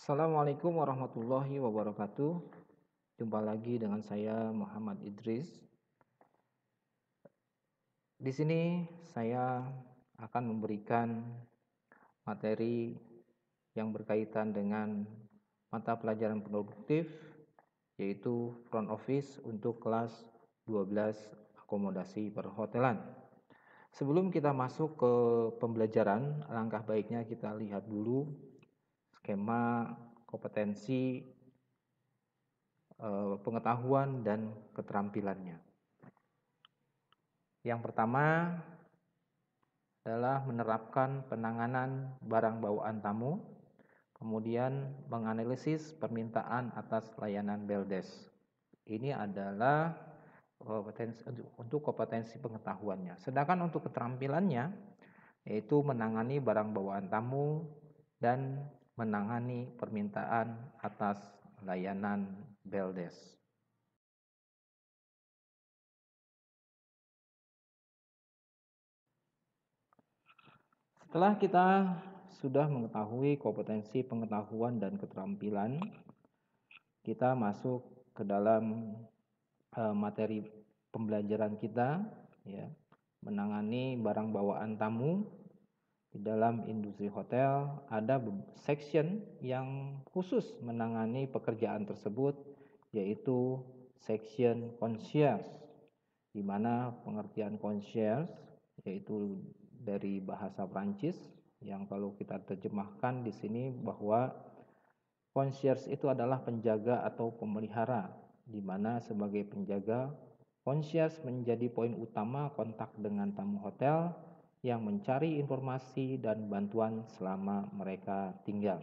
Assalamualaikum warahmatullahi wabarakatuh. Jumpa lagi dengan saya Muhammad Idris. Di sini saya akan memberikan materi yang berkaitan dengan mata pelajaran produktif yaitu front office untuk kelas 12 akomodasi perhotelan. Sebelum kita masuk ke pembelajaran, langkah baiknya kita lihat dulu skema kompetensi, eh, pengetahuan, dan keterampilannya. Yang pertama adalah menerapkan penanganan barang bawaan tamu, kemudian menganalisis permintaan atas layanan beldes Ini adalah kompetensi, eh, untuk kompetensi pengetahuannya. Sedangkan untuk keterampilannya, yaitu menangani barang bawaan tamu dan menangani permintaan atas layanan BELDES. Setelah kita sudah mengetahui kompetensi pengetahuan dan keterampilan, kita masuk ke dalam eh, materi pembelajaran kita, ya, menangani barang bawaan tamu di dalam industri hotel ada section yang khusus menangani pekerjaan tersebut yaitu section concierge di mana pengertian concierge yaitu dari bahasa Prancis yang kalau kita terjemahkan di sini bahwa concierge itu adalah penjaga atau pemelihara di mana sebagai penjaga concierge menjadi poin utama kontak dengan tamu hotel yang mencari informasi dan bantuan selama mereka tinggal.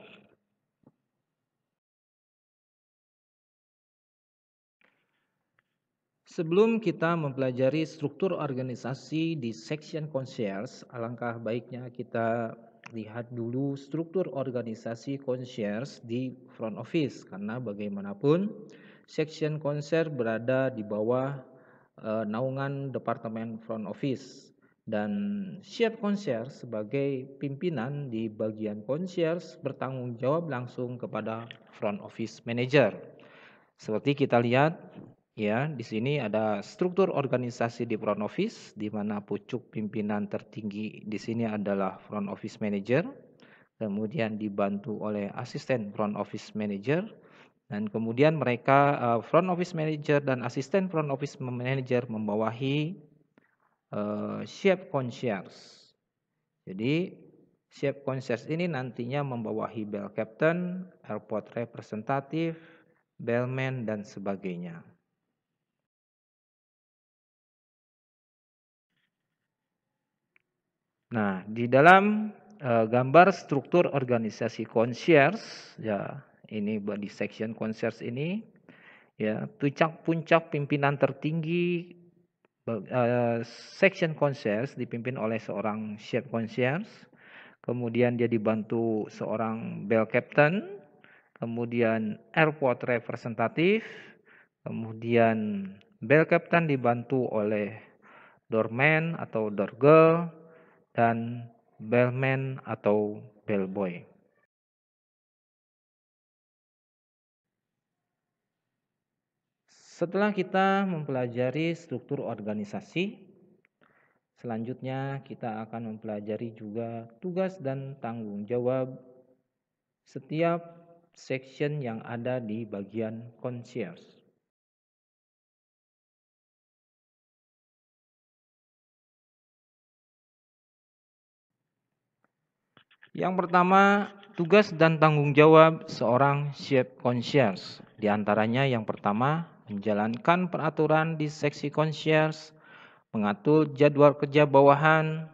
Sebelum kita mempelajari struktur organisasi di section concierge, alangkah baiknya kita lihat dulu struktur organisasi concierge di front office karena bagaimanapun section concierge berada di bawah eh, naungan departemen front office dan siap konser sebagai pimpinan di bagian konser bertanggung jawab langsung kepada front office manager. Seperti kita lihat ya, di sini ada struktur organisasi di front office di mana pucuk pimpinan tertinggi di sini adalah front office manager, kemudian dibantu oleh asisten front office manager dan kemudian mereka eh, front office manager dan asisten front office manager membawahi uh, concierge. Jadi shape concierge ini nantinya membawahi bell captain, airport representative, bellman dan sebagainya. Nah, di dalam uh, gambar struktur organisasi concierge ya ini di section concierge ini ya puncak-puncak pimpinan tertinggi uh, section concierge dipimpin oleh seorang chef concierge, kemudian dia dibantu seorang bell captain, kemudian airport representative, kemudian bell captain dibantu oleh doorman atau door girl dan bellman atau bellboy. Setelah kita mempelajari struktur organisasi, selanjutnya kita akan mempelajari juga tugas dan tanggung jawab setiap section yang ada di bagian concierge. Yang pertama, tugas dan tanggung jawab seorang chef concierge. Di antaranya yang pertama menjalankan peraturan di seksi concierge, mengatur jadwal kerja bawahan,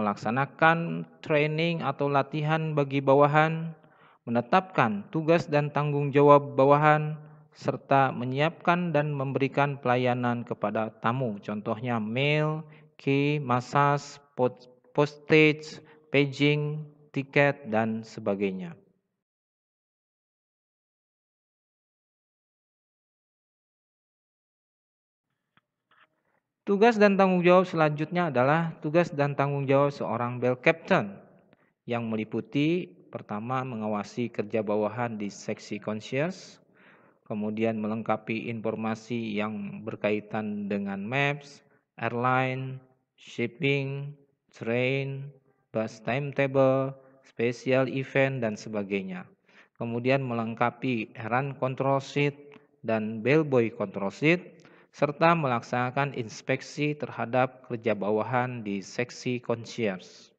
melaksanakan training atau latihan bagi bawahan, menetapkan tugas dan tanggung jawab bawahan, serta menyiapkan dan memberikan pelayanan kepada tamu, contohnya mail, key, massage, postage, paging, tiket, dan sebagainya. Tugas dan tanggung jawab selanjutnya adalah tugas dan tanggung jawab seorang bell captain yang meliputi pertama mengawasi kerja bawahan di seksi concierge, kemudian melengkapi informasi yang berkaitan dengan maps, airline, shipping, train, bus timetable, special event dan sebagainya. Kemudian melengkapi heran control sheet dan bellboy control sheet serta melaksanakan inspeksi terhadap kerja bawahan di seksi concierge.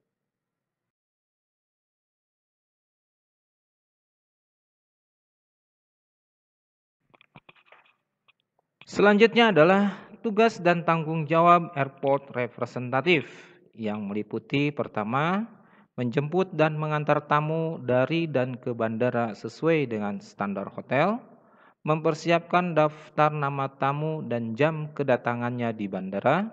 Selanjutnya adalah tugas dan tanggung jawab airport representatif yang meliputi pertama, menjemput dan mengantar tamu dari dan ke bandara sesuai dengan standar hotel mempersiapkan daftar nama tamu dan jam kedatangannya di bandara,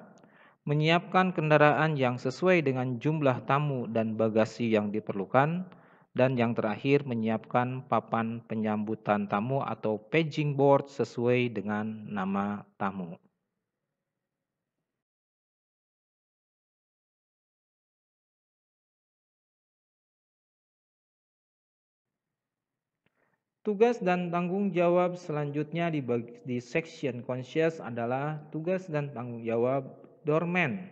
menyiapkan kendaraan yang sesuai dengan jumlah tamu dan bagasi yang diperlukan, dan yang terakhir menyiapkan papan penyambutan tamu atau paging board sesuai dengan nama tamu. Tugas dan tanggung jawab selanjutnya di, di section conscious adalah tugas dan tanggung jawab dormen,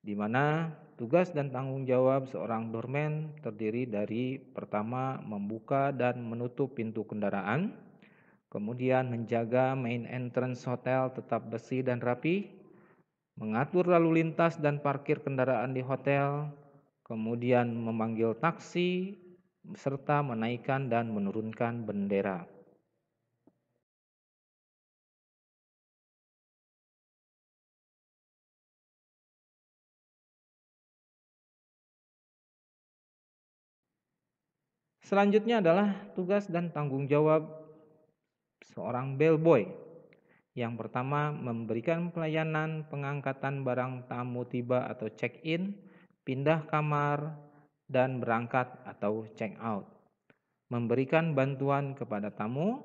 di mana tugas dan tanggung jawab seorang dormen terdiri dari pertama membuka dan menutup pintu kendaraan, kemudian menjaga main entrance hotel tetap bersih dan rapi, mengatur lalu lintas dan parkir kendaraan di hotel, kemudian memanggil taksi serta menaikkan dan menurunkan bendera. Selanjutnya adalah tugas dan tanggung jawab seorang bellboy. Yang pertama, memberikan pelayanan pengangkatan barang tamu tiba atau check-in, pindah kamar, dan berangkat atau check out, memberikan bantuan kepada tamu,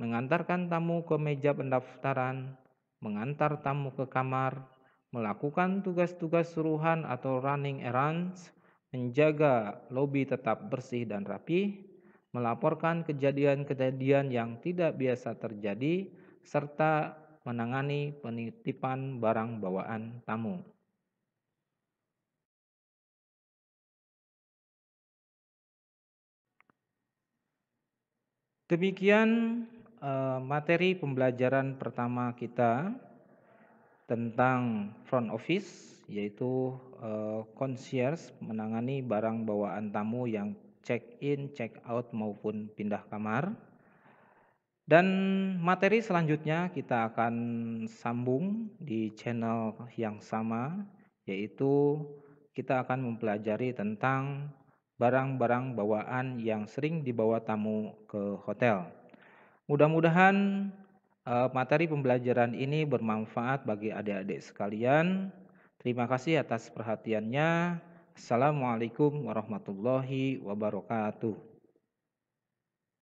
mengantarkan tamu ke meja pendaftaran, mengantar tamu ke kamar, melakukan tugas-tugas suruhan atau running errands, menjaga lobi tetap bersih dan rapi, melaporkan kejadian-kejadian yang tidak biasa terjadi, serta menangani penitipan barang bawaan tamu. Demikian eh, materi pembelajaran pertama kita tentang front office yaitu eh, concierge menangani barang bawaan tamu yang check in, check out maupun pindah kamar. Dan materi selanjutnya kita akan sambung di channel yang sama yaitu kita akan mempelajari tentang barang-barang bawaan yang sering dibawa tamu ke hotel. Mudah-mudahan eh, materi pembelajaran ini bermanfaat bagi adik-adik sekalian. Terima kasih atas perhatiannya. Assalamualaikum warahmatullahi wabarakatuh.